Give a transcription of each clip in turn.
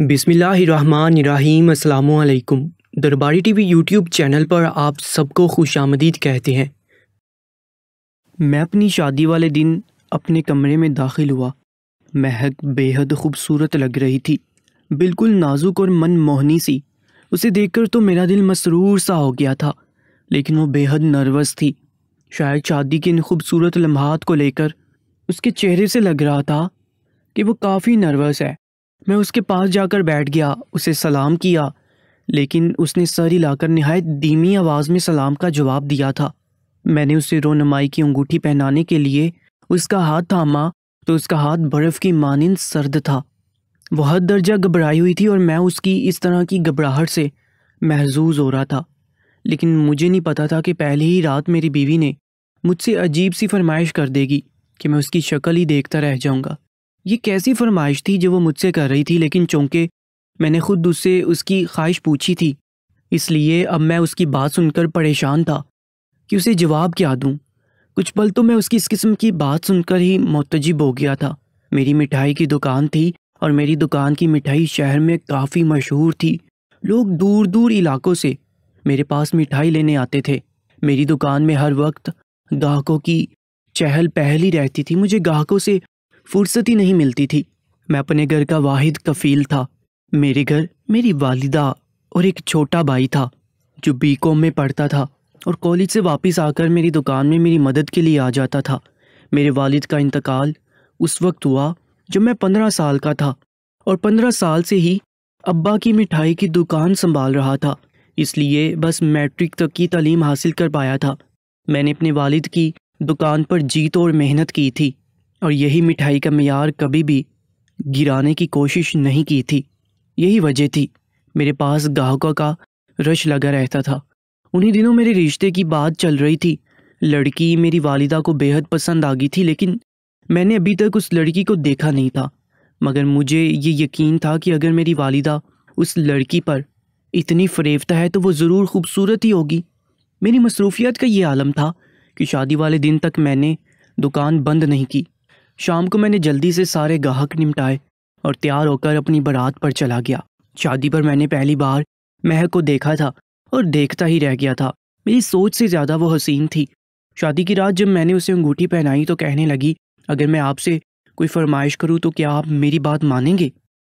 बिसमीम् अलैक्म दरबारी TV YouTube channel पर आप सबको खुश आमदीद कहते हैं मैं अपनी शादी वाले दिन अपने कमरे में दाखिल हुआ महक बेहद खूबसूरत लग रही थी बिल्कुल नाजुक और मन मोहनी सी उसे देखकर तो मेरा दिल मसरूर सा हो गया था लेकिन वो बेहद नर्वस थी शायद शादी के इन खूबसूरत लम्हात को लेकर उसके चेहरे से लग रहा था कि वो काफ़ी नर्वस है मैं उसके पास जाकर बैठ गया उसे सलाम किया लेकिन उसने सर हिलाकर नहायत धीमी आवाज़ में सलाम का जवाब दिया था मैंने उसे रोनमाई की अंगूठी पहनाने के लिए उसका हाथ थामा तो उसका हाथ बर्फ़ की मानंद सर्द था वह हद दर्जा घबराई हुई थी और मैं उसकी इस तरह की घबराहट से महजूज हो रहा था लेकिन मुझे नहीं पता था कि पहले ही रात मेरी बीवी ने मुझसे अजीब सी फरमाइश कर देगी कि मैं उसकी शक्ल ही देखता रह जाऊंगा ये कैसी फरमाइश थी जो वो मुझसे कर रही थी लेकिन चौंके मैंने खुद उससे उसकी ख्वाहिश पूछी थी इसलिए अब मैं उसकी बात सुनकर परेशान था कि उसे जवाब क्या दूँ कुछ पल तो मैं उसकी इस किस्म की बात सुनकर ही मोतजब हो गया था मेरी मिठाई की दुकान थी और मेरी दुकान की मिठाई शहर में काफ़ी मशहूर थी लोग दूर दूर इलाकों से मेरे पास मिठाई लेने आते थे मेरी दुकान में हर वक्त गाहकों की चहल पहल ही रहती थी मुझे गाहकों से फुर्सत ही नहीं मिलती थी मैं अपने घर का वाहिद कफील था मेरे घर मेरी वालिदा और एक छोटा भाई था जो बी कॉम में पढ़ता था और कॉलेज से वापस आकर मेरी दुकान में मेरी मदद के लिए आ जाता था मेरे वालिद का इंतकाल उस वक्त हुआ जब मैं पंद्रह साल का था और पंद्रह साल से ही अब्बा की मिठाई की दुकान संभाल रहा था इसलिए बस मैट्रिक तक की तलीम हासिल कर पाया था मैंने अपने वालिद की दुकान पर जीत और मेहनत की थी और यही मिठाई का मैार कभी भी गिराने की कोशिश नहीं की थी यही वजह थी मेरे पास गाहकों का रश लगा रहता था उन्हीं दिनों मेरे रिश्ते की बात चल रही थी लड़की मेरी वालिदा को बेहद पसंद आ गई थी लेकिन मैंने अभी तक उस लड़की को देखा नहीं था मगर मुझे ये यकीन था कि अगर मेरी वालिदा उस लड़की पर इतनी फरेफ्ता है तो वो ज़रूर खूबसूरत ही होगी मेरी मसरूफियत का ये आलम था कि शादी वाले दिन तक मैंने दुकान बंद नहीं की शाम को मैंने जल्दी से सारे गाहक निपटाए और तैयार होकर अपनी बारात पर चला गया शादी पर मैंने पहली बार महक को देखा था और देखता ही रह गया था मेरी सोच से ज़्यादा वो हसीन थी शादी की रात जब मैंने उसे अंगूठी पहनाई तो कहने लगी अगर मैं आपसे कोई फरमाइश करूँ तो क्या आप मेरी बात मानेंगे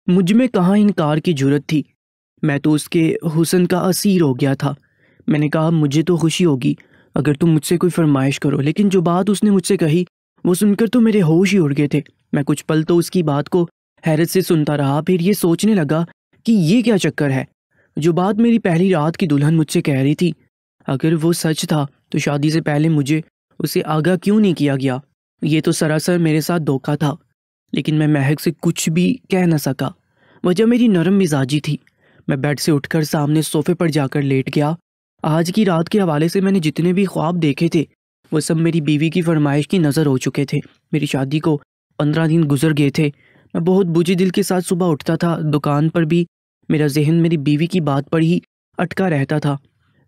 मुझ में कहाँ इनकार की जरूरत थी मैं तो उसके हुसन का असीर हो गया था मैंने कहा मुझे तो खुशी होगी अगर तुम मुझसे कोई फरमाइश करो लेकिन जो बात उसने मुझसे कही वो सुनकर तो मेरे होश ही उड़ गए थे मैं कुछ पल तो उसकी बात को हैरत से सुनता रहा फिर ये सोचने लगा कि ये क्या चक्कर है जो बात मेरी पहली रात की दुल्हन मुझसे कह रही थी अगर वो सच था तो शादी से पहले मुझे उसे आगाह क्यों नहीं किया गया ये तो सरासर मेरे साथ धोखा था लेकिन मैं महक से कुछ भी कह न सका वजह मेरी नरम मिजाजी थी मैं बेड से उठकर सामने सोफे पर जाकर लेट गया आज की रात के हवाले से मैंने जितने भी ख्वाब देखे थे वो सब मेरी बीवी की फरमाइश की नज़र हो चुके थे मेरी शादी को पंद्रह दिन गुजर गए थे मैं बहुत बुझी दिल के साथ सुबह उठता था दुकान पर भी मेरा जहन मेरी बीवी की बात पर ही अटका रहता था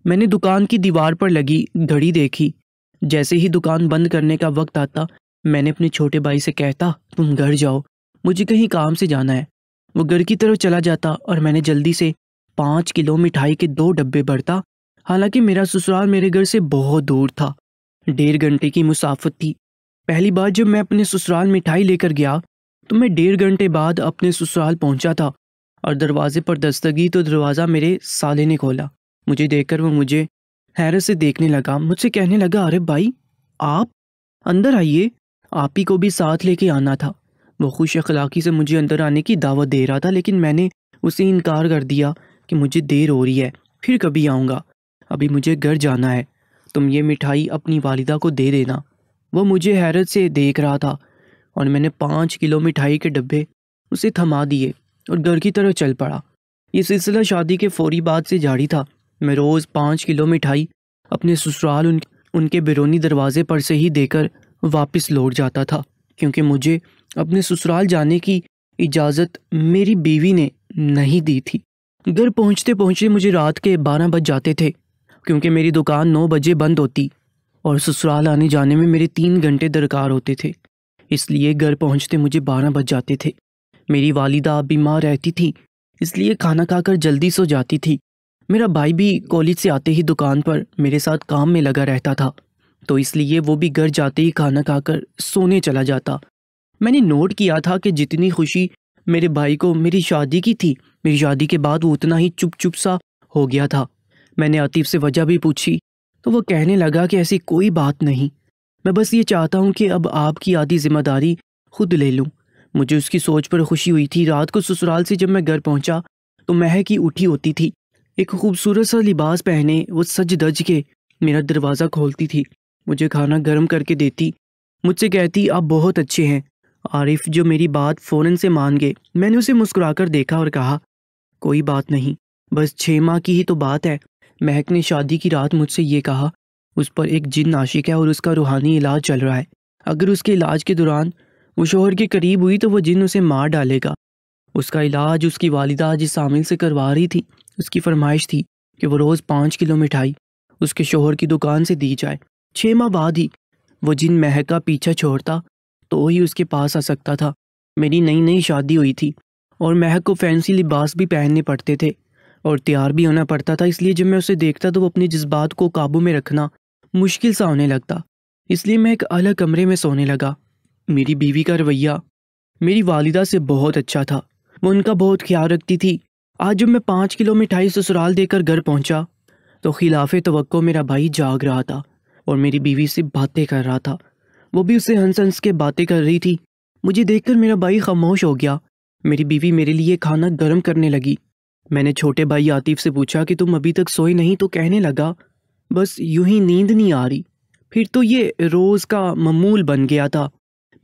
मैंने दुकान की दीवार पर लगी घड़ी देखी जैसे ही दुकान बंद करने का वक्त आता मैंने अपने छोटे भाई से कहता तुम घर जाओ मुझे कहीं काम से जाना है वो घर की तरफ चला जाता और मैंने जल्दी से पाँच किलो मिठाई के दो डब्बे भरता हालांकि मेरा ससुराल मेरे घर से बहुत दूर था डेढ़ घंटे की मुसाफत थी पहली बार जब मैं अपने ससुराल मिठाई लेकर गया तो मैं डेढ़ घंटे बाद अपने ससुराल पहुंचा था और दरवाजे पर दस्तगी तो दरवाज़ा मेरे साले ने खोला मुझे देखकर वो मुझे हैरत से देखने लगा मुझसे कहने लगा अरे भाई आप अंदर आइए आप ही को भी साथ लेके आना था वो खुश अखलाकी से मुझे अंदर आने की दावत दे रहा था लेकिन मैंने उसे इनकार कर दिया कि मुझे देर हो रही है फिर कभी आऊँगा अभी मुझे घर जाना है तुम ये मिठाई अपनी वालिदा को दे देना वो मुझे हैरत से देख रहा था और मैंने पाँच किलो मिठाई के डब्बे उसे थमा दिए और घर की तरफ चल पड़ा ये सिलसिला शादी के फौरी बाद से जारी था मैं रोज़ पाँच किलो मिठाई अपने ससुराल उन, उनके बिरौनी दरवाजे पर से ही देकर वापस लौट जाता था क्योंकि मुझे अपने ससुराल जाने की इजाज़त मेरी बीवी ने नहीं दी थी घर पहुंचते पहुंचते मुझे रात के बारह बज जाते थे क्योंकि मेरी दुकान नौ बजे बंद होती और ससुराल आने जाने में मेरे तीन घंटे दरकार होते थे इसलिए घर पहुंचते मुझे बारह बज जाते थे मेरी वालिदा बीमार रहती थी इसलिए खाना खाकर जल्दी सो जाती थी मेरा भाई भी कॉलेज से आते ही दुकान पर मेरे साथ काम में लगा रहता था तो इसलिए वो भी घर जाते ही खाना खाकर सोने चला जाता मैंने नोट किया था कि जितनी खुशी मेरे भाई को मेरी शादी की थी मेरी शादी के बाद वो उतना ही चुप चुप सा हो गया था मैंने आतिफ से वजह भी पूछी तो वो कहने लगा कि ऐसी कोई बात नहीं मैं बस ये चाहता हूँ कि अब आपकी आधी जिम्मेदारी खुद ले लूँ मुझे उसकी सोच पर खुशी हुई थी रात को ससुराल से जब मैं घर पहुँचा तो महक ही उठी होती थी एक खूबसूरत सा लिबास पहने वो सज दज के मेरा दरवाज़ा खोलती थी मुझे खाना गर्म करके देती मुझसे कहती आप बहुत अच्छे हैं आरिफ जो मेरी बात फ़ौरन से मान गए मैंने उसे मुस्कुराकर देखा और कहा कोई बात नहीं बस छः माह की ही तो बात है महक ने शादी की रात मुझसे ये कहा उस पर एक जिन आशिक है और उसका रूहानी इलाज चल रहा है अगर उसके इलाज के दौरान वो शोहर के करीब हुई तो वो जिन उसे मार डालेगा उसका इलाज उसकी वालिदा जिस आमिल से करवा रही थी उसकी फरमाइश थी कि वो रोज़ पाँच किलो मिठाई उसके शोहर की दुकान से दी जाए छः माह बाद ही वो जिन महक का पीछा छोड़ता तो ही उसके पास आ सकता था मेरी नई नई शादी हुई थी और महक को फैंसी लिबास भी पहनने पड़ते थे और तैयार भी होना पड़ता था इसलिए जब मैं उसे देखता तो वो अपने जज्बात को काबू में रखना मुश्किल सा होने लगता इसलिए मैं एक अलग कमरे में सोने लगा मेरी बीवी का रवैया मेरी वालिदा से बहुत अच्छा था वो उनका बहुत ख्याल रखती थी आज जब मैं पाँच किलो मिठाई ससुराल देकर घर पहुँचा तो खिलाफ तो मेरा भाई जाग रहा था और मेरी बीवी से बातें कर रहा था वो भी उसे हंस हंस के बातें कर रही थी मुझे देखकर मेरा भाई खामोश हो गया मेरी बीवी मेरे लिए खाना गर्म करने लगी मैंने छोटे भाई आतिफ से पूछा कि तुम अभी तक सोए नहीं तो कहने लगा बस यूं ही नींद नहीं आ रही फिर तो ये रोज़ का ममूल बन गया था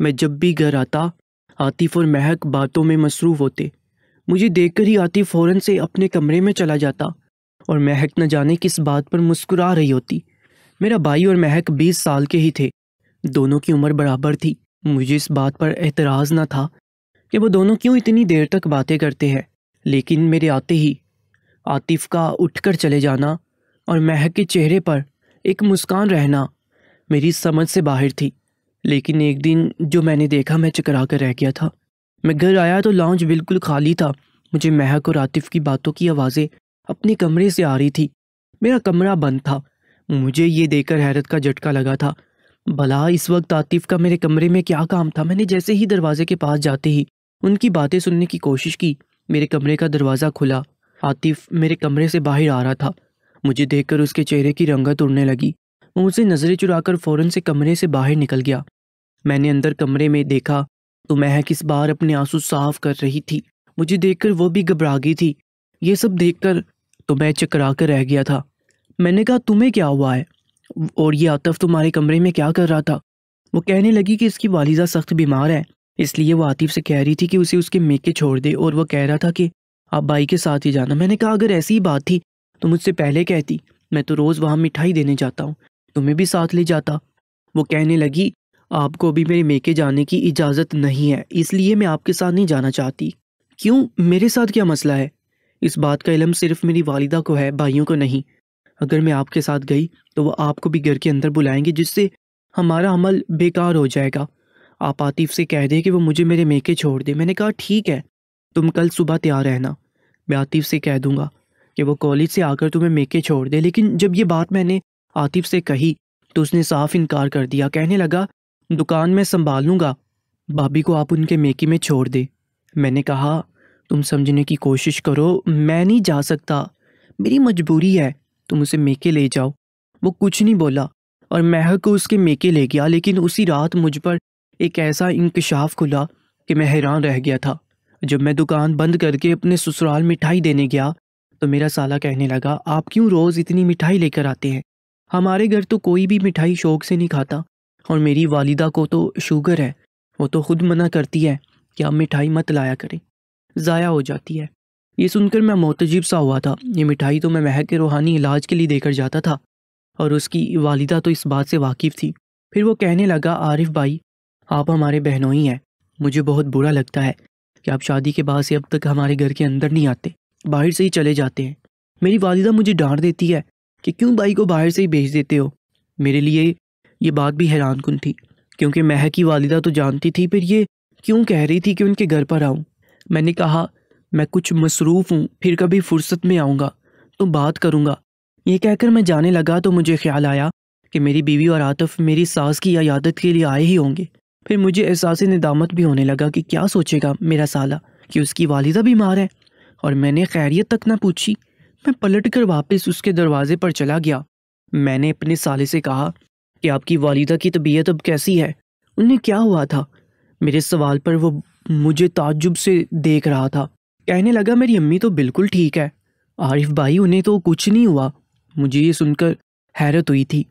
मैं जब भी घर आता आतिफ और महक बातों में मसरूफ़ होते मुझे देखकर ही आतिफ फ़ौरन से अपने कमरे में चला जाता और महक न जाने किस बात पर मुस्कुरा रही होती मेरा भाई और महक बीस साल के ही थे दोनों की उम्र बराबर थी मुझे इस बात पर एतराज़ ना था कि वो दोनों क्यों इतनी देर तक बातें करते हैं लेकिन मेरे आते ही आतिफ का उठकर चले जाना और महक के चेहरे पर एक मुस्कान रहना मेरी समझ से बाहर थी लेकिन एक दिन जो मैंने देखा मैं चकरा कर रह गया था मैं घर आया तो लॉन्च बिल्कुल खाली था मुझे महक और आतिफ की बातों की आवाज़ें अपने कमरे से आ रही थी मेरा कमरा बंद था मुझे ये देखकर हैरत का झटका लगा था भला इस वक्त आतिफ का मेरे कमरे में क्या काम था मैंने जैसे ही दरवाजे के पास जाते ही उनकी बातें सुनने की कोशिश की मेरे कमरे का दरवाज़ा खुला आतिफ मेरे कमरे से बाहर आ रहा था मुझे देखकर उसके चेहरे की रंगत उड़ने लगी वो मुझसे नज़रें चुराकर फ़ौरन से कमरे से बाहर निकल गया मैंने अंदर कमरे में देखा तो मह किस बार अपने आंसू साफ कर रही थी मुझे देखकर वो भी घबरा गई थी ये सब देखकर तो मैं चकरा कर रह गया था मैंने कहा तुम्हें क्या हुआ है और ये आतफ तुम्हारे कमरे में क्या कर रहा था वो कहने लगी कि इसकी वालिदा सख्त बीमार है इसलिए वो आतिफ से कह रही थी कि उसे उसके मेके छोड़ दे और वह कह रहा था कि आप भाई के साथ ही जाना मैंने कहा अगर ऐसी ही बात थी तो मुझसे पहले कहती मैं तो रोज़ वहाँ मिठाई देने जाता हूँ तुम्हें भी साथ ले जाता वो कहने लगी आपको अभी मेरे मेके जाने की इजाज़त नहीं है इसलिए मैं आपके साथ नहीं जाना चाहती क्यों मेरे साथ क्या मसला है इस बात का इलम सिर्फ मेरी वालिदा को है भाइयों को नहीं अगर मैं आपके साथ गई तो वह आपको भी घर के अंदर बुलाएंगे जिससे हमारा अमल बेकार हो जाएगा आप आतिफ से कह दें कि वो मुझे मेरे मेके छोड़ दे मैंने कहा ठीक है तुम कल सुबह तैयार रहना मैं आतिफ से कह दूँगा कि वो कॉलेज से आकर तुम्हें मेके छोड़ दे लेकिन जब ये बात मैंने आतिफ से कही तो उसने साफ इनकार कर दिया कहने लगा दुकान में संभाल लूँगा भाभी को आप उनके मेके में छोड़ दे मैंने कहा तुम समझने की कोशिश करो मैं नहीं जा सकता मेरी मजबूरी है तुम उसे मेके ले जाओ वो कुछ नहीं बोला और महक को उसके मेके ले गया लेकिन उसी रात मुझ पर एक ऐसा इंकशाफ खुला कि मैं हैरान रह गया था जब मैं दुकान बंद करके अपने ससुराल मिठाई देने गया तो मेरा साला कहने लगा आप क्यों रोज़ इतनी मिठाई लेकर आते हैं हमारे घर तो कोई भी मिठाई शौक से नहीं खाता और मेरी वालिदा को तो शुगर है वो तो खुद मना करती है कि आप मिठाई मत लाया करें ज़ाया हो जाती है ये सुनकर मैं मोतजिब सा हुआ था ये मिठाई तो मैं महक के रूहानी इलाज के लिए देकर जाता था और उसकी वालिदा तो इस बात से वाकिफ़ थी फिर वो कहने लगा आरिफ भाई आप हमारे बहनों ही हैं मुझे बहुत बुरा लगता है कि आप शादी के बाद से अब तक हमारे घर के अंदर नहीं आते बाहर से ही चले जाते हैं मेरी वालिदा मुझे डांट देती है कि क्यों भाई को बाहर से ही भेज देते हो मेरे लिए ये बात भी हैरान कन थी क्योंकि मह की वालिदा तो जानती थी फिर ये क्यों कह रही थी कि उनके घर पर आऊँ मैंने कहा मैं कुछ मसरूफ़ हूँ फिर कभी फुर्सत में आऊँगा तो बात करूँगा ये कहकर मैं जाने लगा तो मुझे ख्याल आया कि मेरी बीवी और आतफ मेरी सास की यादत के लिए आए ही होंगे फिर मुझे एहसास निदामत भी होने लगा कि क्या सोचेगा मेरा साला कि उसकी वालिदा बीमार है और मैंने खैरियत तक ना पूछी मैं पलट कर वापस उसके दरवाजे पर चला गया मैंने अपने साले से कहा कि आपकी वालिदा की तबीयत अब कैसी है उन्हें क्या हुआ था मेरे सवाल पर वो मुझे ताजुब से देख रहा था कहने लगा मेरी अम्मी तो बिल्कुल ठीक है आरिफ भाई उन्हें तो कुछ नहीं हुआ मुझे ये सुनकर हैरत हुई थी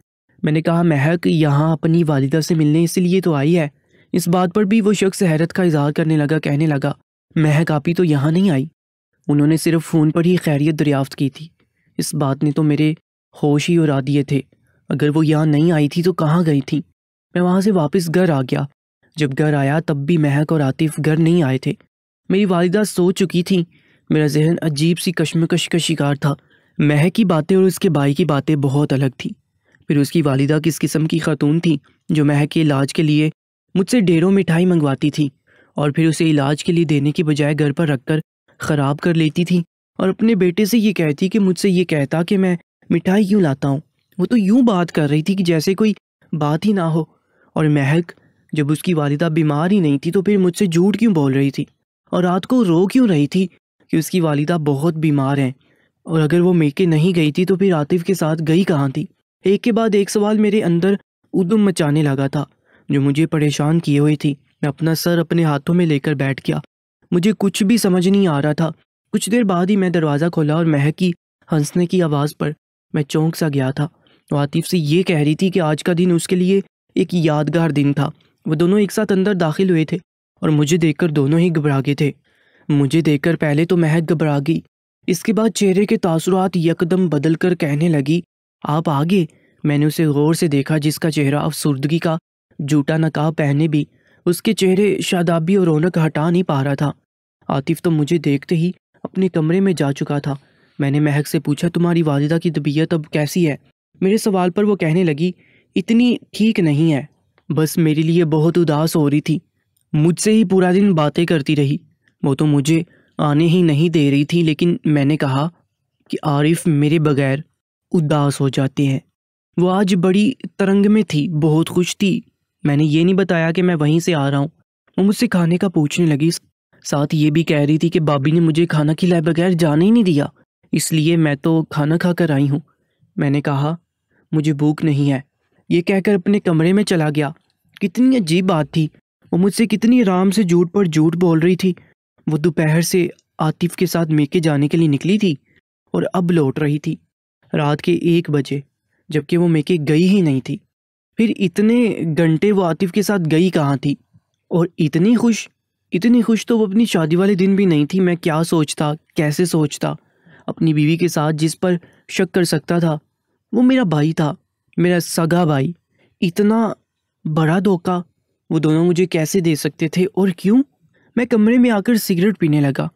मैंने कहा महक यहाँ अपनी वालिदा से मिलने इसलिए तो आई है इस बात पर भी वो शख्स हैरत का इजहार करने लगा कहने लगा महक आपी तो यहाँ नहीं आई उन्होंने सिर्फ फ़ोन पर ही खैरियत दरियाफ्त की थी इस बात ने तो मेरे होश ही उड़ा दिए थे अगर वो यहाँ नहीं आई थी तो कहाँ गई थी मैं वहाँ से वापस घर आ गया जब घर आया तब भी महक और आतिफ घर नहीं आए थे मेरी वालिदा सो चुकी थी मेरा जहन अजीब सी कश्मकश का शिकार था महक की बातें और उसके भाई की बातें बहुत अलग थी फिर उसकी वालिदा किस किस्म की खातून थी जो महक के इलाज के लिए मुझसे ढेरों मिठाई मंगवाती थी और फिर उसे इलाज के लिए देने के बजाय घर पर रखकर ख़राब कर लेती थी और अपने बेटे से ये कहती कि मुझसे ये कहता कि मैं मिठाई क्यों लाता हूँ वो तो यूं बात कर रही थी कि जैसे कोई बात ही ना हो और महक जब उसकी वालिदा बीमार ही नहीं थी तो फिर मुझसे झूठ क्यों बोल रही थी और रात को रो क्यों रही थी कि उसकी वालिदा बहुत बीमार हैं और अगर वो मेके नहीं गई थी तो फिर आतिफ के साथ गई कहाँ थी एक के बाद एक सवाल मेरे अंदर उदम मचाने लगा था जो मुझे परेशान किए हुए थी मैं अपना सर अपने हाथों में लेकर बैठ गया मुझे कुछ भी समझ नहीं आ रहा था कुछ देर बाद ही मैं दरवाज़ा खोला और महकी हंसने की आवाज़ पर मैं चौंक सा गया था वातिफ से ये कह रही थी कि आज का दिन उसके लिए एक यादगार दिन था वो दोनों एक साथ अंदर दाखिल हुए थे और मुझे देखकर दोनों ही घबरा गए थे मुझे देखकर पहले तो महक घबरा गई इसके बाद चेहरे के तासुरात यकदम बदल कर कहने लगी आप आगे मैंने उसे गौर से देखा जिसका चेहरा अफसुर्दगी का जूटा नकाब पहने भी उसके चेहरे शादाबी और रौनक हटा नहीं पा रहा था आतिफ तो मुझे देखते ही अपने कमरे में जा चुका था मैंने महक से पूछा तुम्हारी वालिदा की तबीयत अब कैसी है मेरे सवाल पर वो कहने लगी इतनी ठीक नहीं है बस मेरे लिए बहुत उदास हो रही थी मुझसे ही पूरा दिन बातें करती रही वो तो मुझे आने ही नहीं दे रही थी लेकिन मैंने कहा कि आरिफ मेरे बगैर उदास हो जाते हैं वो आज बड़ी तरंग में थी बहुत खुश थी मैंने ये नहीं बताया कि मैं वहीं से आ रहा हूँ वो मुझसे खाने का पूछने लगी साथ ये भी कह रही थी कि भाभी ने मुझे खाना खिलाए बगैर जाने ही नहीं दिया इसलिए मैं तो खाना खा कर आई हूँ मैंने कहा मुझे भूख नहीं है ये कहकर अपने कमरे में चला गया कितनी अजीब बात थी वो मुझसे कितनी आराम से झूठ पर झूठ बोल रही थी वो दोपहर से आतिफ के साथ मेके जाने के लिए निकली थी और अब लौट रही थी रात के एक बजे जबकि वो मेके गई ही नहीं थी फिर इतने घंटे वो आतिफ के साथ गई कहाँ थी और इतनी खुश इतनी खुश तो वो अपनी शादी वाले दिन भी नहीं थी मैं क्या सोचता कैसे सोचता अपनी बीवी के साथ जिस पर शक कर सकता था वो मेरा भाई था मेरा सगा भाई इतना बड़ा धोखा वो दोनों मुझे कैसे दे सकते थे और क्यों मैं कमरे में आकर सिगरेट पीने लगा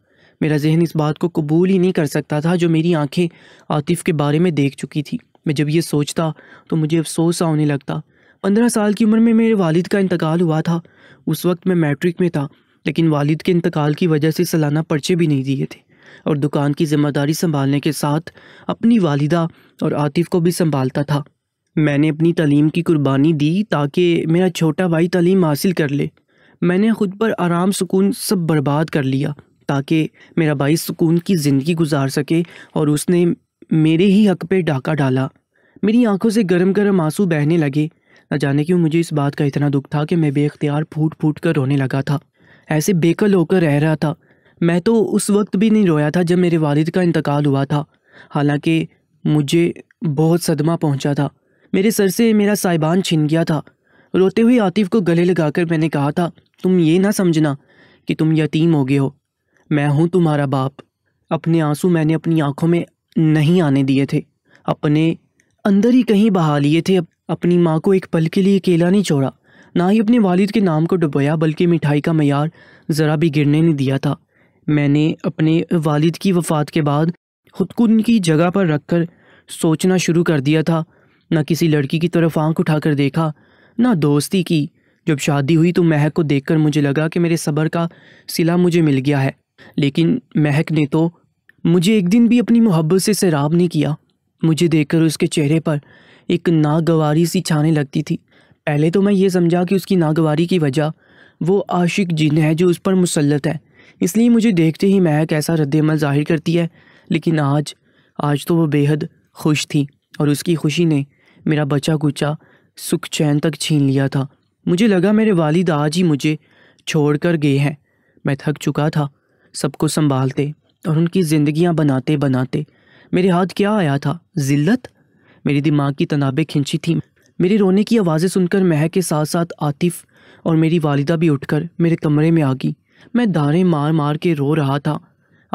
मेरा जहन इस बात को कबूल ही नहीं कर सकता था जो मेरी आंखें आतिफ के बारे में देख चुकी थी मैं जब ये सोचता तो मुझे अफसोस सा होने लगता पंद्रह साल की उम्र में मेरे वालिद का इंतकाल हुआ था उस वक्त मैं मैट्रिक में था लेकिन वालिद के इंतकाल की वजह से सालाना पर्चे भी नहीं दिए थे और दुकान की जिम्मेदारी संभालने के साथ अपनी वालिदा और आतिफ को भी संभालता था मैंने अपनी तलीम की कुर्बानी दी ताकि मेरा छोटा भाई तलीम हासिल कर ले मैंने ख़ुद पर आराम सुकून सब बर्बाद कर लिया ताकि मेरा भाई सुकून की ज़िंदगी गुजार सके और उसने मेरे ही हक पे डाका डाला मेरी आंखों से गरम गरम आंसू बहने लगे न जाने क्यों मुझे इस बात का इतना दुख था कि मैं बेख्तियार फूट फूट कर रोने लगा था ऐसे बेकल होकर रह रहा था मैं तो उस वक्त भी नहीं रोया था जब मेरे वालिद का इंतकाल हुआ था हालांकि मुझे बहुत सदमा पहुंचा था मेरे सर से मेरा साहिबान छिन गया था रोते हुए आतिफ को गले लगाकर मैंने कहा था तुम ये ना समझना कि तुम यतीम हो गए हो मैं हूँ तुम्हारा बाप अपने आंसू मैंने अपनी आंखों में नहीं आने दिए थे अपने अंदर ही कहीं बहा लिए थे अपनी माँ को एक पल के लिए अकेला नहीं छोड़ा ना ही अपने वालिद के नाम को डुबोया बल्कि मिठाई का मैार ज़रा भी गिरने नहीं दिया था मैंने अपने वालिद की वफ़ात के बाद ख़ुद को उनकी जगह पर रख कर सोचना शुरू कर दिया था ना किसी लड़की की तरफ आंख उठाकर देखा ना दोस्ती की जब शादी हुई तो महक को देखकर मुझे लगा कि मेरे सब्र का सिला मुझे मिल गया है लेकिन महक ने तो मुझे एक दिन भी अपनी मोहब्बत से सैराब नहीं किया मुझे देखकर उसके चेहरे पर एक नागवारी सी छाने लगती थी पहले तो मैं ये समझा कि उसकी नागवारी की वजह वो आशिक जिन है जो उस पर मुसलत है इसलिए मुझे देखते ही महक ऐसा रद्दमल जाहिर करती है लेकिन आज आज तो वो बेहद खुश थी और उसकी खुशी ने मेरा बचा कुचा सुख चैन तक छीन लिया था मुझे लगा मेरे वालिद आज ही मुझे छोड़ कर गए हैं मैं थक चुका था सबको संभालते और उनकी ज़िंदियाँ बनाते बनाते मेरे हाथ क्या आया था जिल्लत मेरे दिमाग की तनाबें खिंची थी मेरे रोने की आवाज़ें सुनकर मह के साथ साथ आतिफ और मेरी वालिदा भी उठकर मेरे कमरे में आ गई मैं दारे मार मार के रो रहा था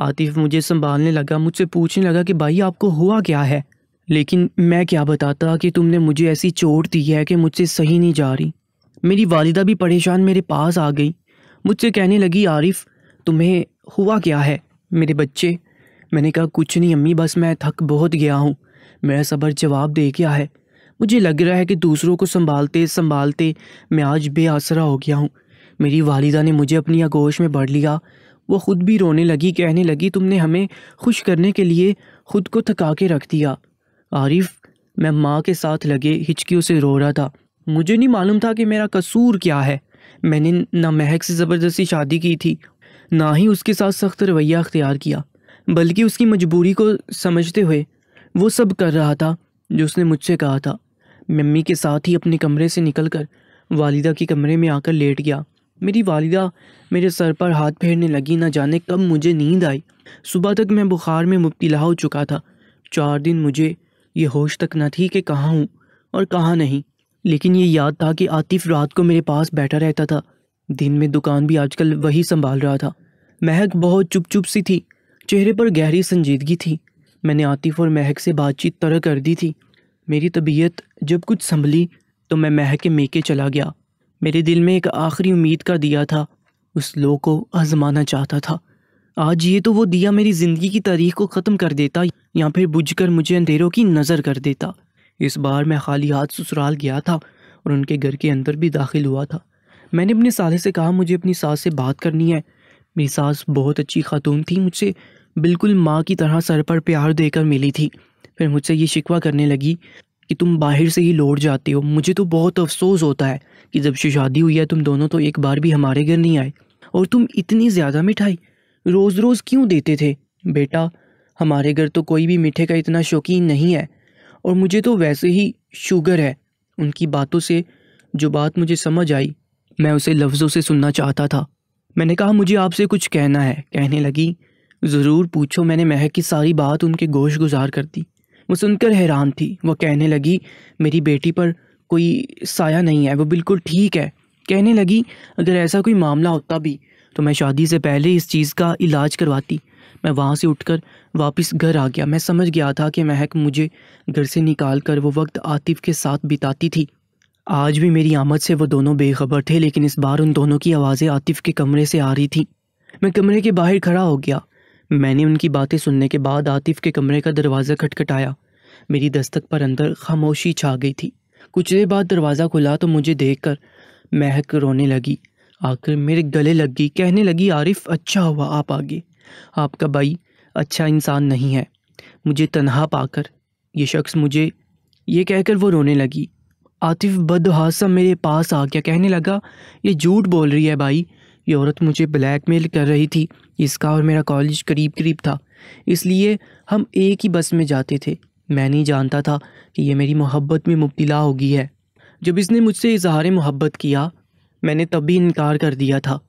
आतिफ मुझे संभालने लगा मुझसे पूछने लगा कि भाई आपको हुआ क्या है लेकिन मैं क्या बताता कि तुमने मुझे ऐसी चोट दी है कि मुझसे सही नहीं जा रही मेरी वालिदा भी परेशान मेरे पास आ गई मुझसे कहने लगी आरिफ तुम्हें हुआ क्या है मेरे बच्चे मैंने कहा कुछ नहीं अम्मी बस मैं थक बहुत गया हूँ मेरा सबर जवाब दे गया है मुझे लग रहा है कि दूसरों को संभालते संभालते मैं आज बेआसरा हो गया हूँ मेरी वालिदा ने मुझे अपनी आगोश में बढ़ लिया वो ख़ुद भी रोने लगी कहने लगी तुमने हमें खुश करने के लिए ख़ुद को थका के रख दिया आरिफ मैं माँ के साथ लगे हिचकियों से रो रहा था मुझे नहीं मालूम था कि मेरा कसूर क्या है मैंने ना महक से ज़बरदस्ती शादी की थी ना ही उसके साथ सख्त रवैया अख्तियार किया बल्कि उसकी मजबूरी को समझते हुए वो सब कर रहा था जो उसने मुझसे कहा था मम्मी के साथ ही अपने कमरे से निकलकर वालिदा के कमरे में आकर लेट गया मेरी वालिदा मेरे सर पर हाथ फेरने लगी ना जाने कब मुझे नींद आई सुबह तक मैं बुखार में मुबतला हो चुका था चार दिन मुझे ये होश तक न थी कि कहाँ हूँ और कहाँ नहीं लेकिन ये याद था कि आतिफ रात को मेरे पास बैठा रहता था दिन में दुकान भी आजकल वही संभाल रहा था महक बहुत चुप चुप सी थी चेहरे पर गहरी संजीदगी थी मैंने आतिफ और महक से बातचीत तरह कर दी थी मेरी तबीयत जब कुछ संभली तो मैं महक के मेके चला गया मेरे दिल में एक आखिरी उम्मीद का दिया था उस लो को आजमाना चाहता था आज ये तो वो दिया मेरी ज़िंदगी की तारीख को ख़त्म कर देता या फिर बुझकर मुझे अंधेरों की नज़र कर देता इस बार मैं खाली हाथ ससुराल गया था और उनके घर के अंदर भी दाखिल हुआ था मैंने अपने साले से कहा मुझे अपनी सास से बात करनी है मेरी सास बहुत अच्छी खातून थी मुझसे बिल्कुल माँ की तरह सर पर प्यार देकर मिली थी फिर मुझसे ये शिकवा करने लगी कि तुम बाहर से ही लौट जाते हो मुझे तो बहुत अफसोस होता है कि जब से शादी हुई है तुम दोनों तो एक बार भी हमारे घर नहीं आए और तुम इतनी ज़्यादा मिठाई रोज़ रोज़ क्यों देते थे बेटा हमारे घर तो कोई भी मीठे का इतना शौकीन नहीं है और मुझे तो वैसे ही शुगर है उनकी बातों से जो बात मुझे समझ आई मैं उसे लफ्ज़ों से सुनना चाहता था मैंने कहा मुझे आपसे कुछ कहना है कहने लगी ज़रूर पूछो मैंने महक की सारी बात उनके गोश गुजार कर दी वो सुनकर हैरान थी वह कहने लगी मेरी बेटी पर कोई साया नहीं है वो बिल्कुल ठीक है कहने लगी अगर ऐसा कोई मामला होता भी तो मैं शादी से पहले इस चीज़ का इलाज करवाती मैं वहाँ से उठकर वापस घर आ गया मैं समझ गया था कि महक मुझे घर से निकाल कर वो वक्त आतिफ के साथ बिताती थी आज भी मेरी आमद से वो दोनों बेखबर थे लेकिन इस बार उन दोनों की आवाज़ें आतिफ के कमरे से आ रही थीं मैं कमरे के बाहर खड़ा हो गया मैंने उनकी बातें सुनने के बाद आतिफ के कमरे का दरवाज़ा खटखटाया मेरी दस्तक पर अंदर खामोशी छा गई थी कुछ देर बाद दरवाज़ा खुला तो मुझे देख कर महक रोने लगी आकर मेरे गले लग गई कहने लगी आरिफ अच्छा हुआ आप आगे आपका भाई अच्छा इंसान नहीं है मुझे तनहा पाकर ये शख्स मुझे ये कहकर वो रोने लगी आतिफ बदहासा मेरे पास आ गया कहने लगा ये झूठ बोल रही है भाई ये औरत मुझे ब्लैकमेल कर रही थी इसका और मेरा कॉलेज करीब करीब था इसलिए हम एक ही बस में जाते थे मैं नहीं जानता था कि यह मेरी मोहब्बत में मुबतला होगी है जब इसने मुझसे इजहार मोहब्बत किया मैंने तब भी इनकार कर दिया था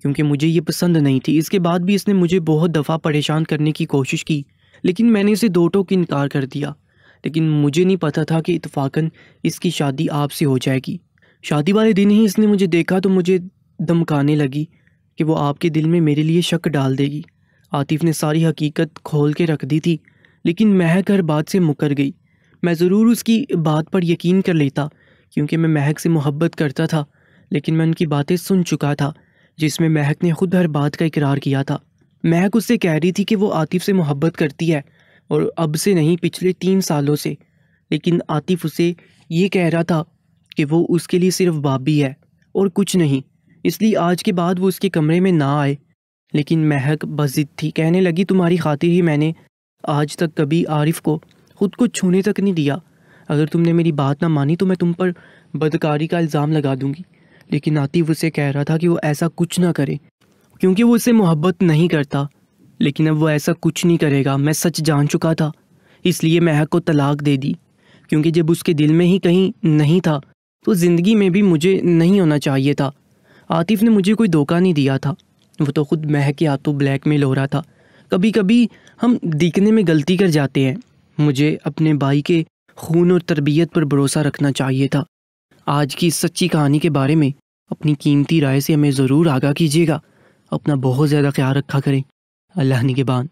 क्योंकि मुझे ये पसंद नहीं थी इसके बाद भी इसने मुझे बहुत दफ़ा परेशान करने की कोशिश की लेकिन मैंने इसे दो टोक इनकार कर दिया लेकिन मुझे नहीं पता था कि इतफाक़न इसकी शादी आपसे हो जाएगी शादी वाले दिन ही इसने मुझे देखा तो मुझे धमकाने लगी कि वो आपके दिल में मेरे लिए शक डाल देगी आतिफ ने सारी हकीकत खोल के रख दी थी लेकिन महक हर बात से मुकर गई मैं ज़रूर उसकी बात पर यकीन कर लेता क्योंकि मैं महक से मोहब्बत करता था लेकिन मैं उनकी बातें सुन चुका था जिसमें महक ने खुद हर बात का इकरार किया था महक उससे कह रही थी कि वो आतिफ से मोहब्बत करती है और अब से नहीं पिछले तीन सालों से लेकिन आतिफ उसे ये कह रहा था कि वो उसके लिए सिर्फ भाभी है और कुछ नहीं इसलिए आज के बाद वो उसके कमरे में ना आए लेकिन महक बजिद थी कहने लगी तुम्हारी खातिर ही मैंने आज तक कभी आरिफ को ख़ुद को छूने तक नहीं दिया अगर तुमने मेरी बात ना मानी तो मैं तुम पर बदकारी का इल्ज़ाम लगा दूंगी लेकिन आतिफ उसे कह रहा था कि वो ऐसा कुछ ना करे क्योंकि वो उसे मोहब्बत नहीं करता लेकिन अब वो ऐसा कुछ नहीं करेगा मैं सच जान चुका था इसलिए महक को तलाक दे दी क्योंकि जब उसके दिल में ही कहीं नहीं था तो ज़िंदगी में भी मुझे नहीं होना चाहिए था आतिफ ने मुझे कोई धोखा नहीं दिया था वो तो खुद महक के हाथों तो ब्लैकमेल हो रहा था कभी कभी हम दिखने में गलती कर जाते हैं मुझे अपने भाई के खून और तरबियत पर भरोसा रखना चाहिए था आज की इस सच्ची कहानी के बारे में अपनी कीमती राय से हमें ज़रूर आगाह कीजिएगा अपना बहुत ज़्यादा ख्याल रखा करें अल्लाह के बाद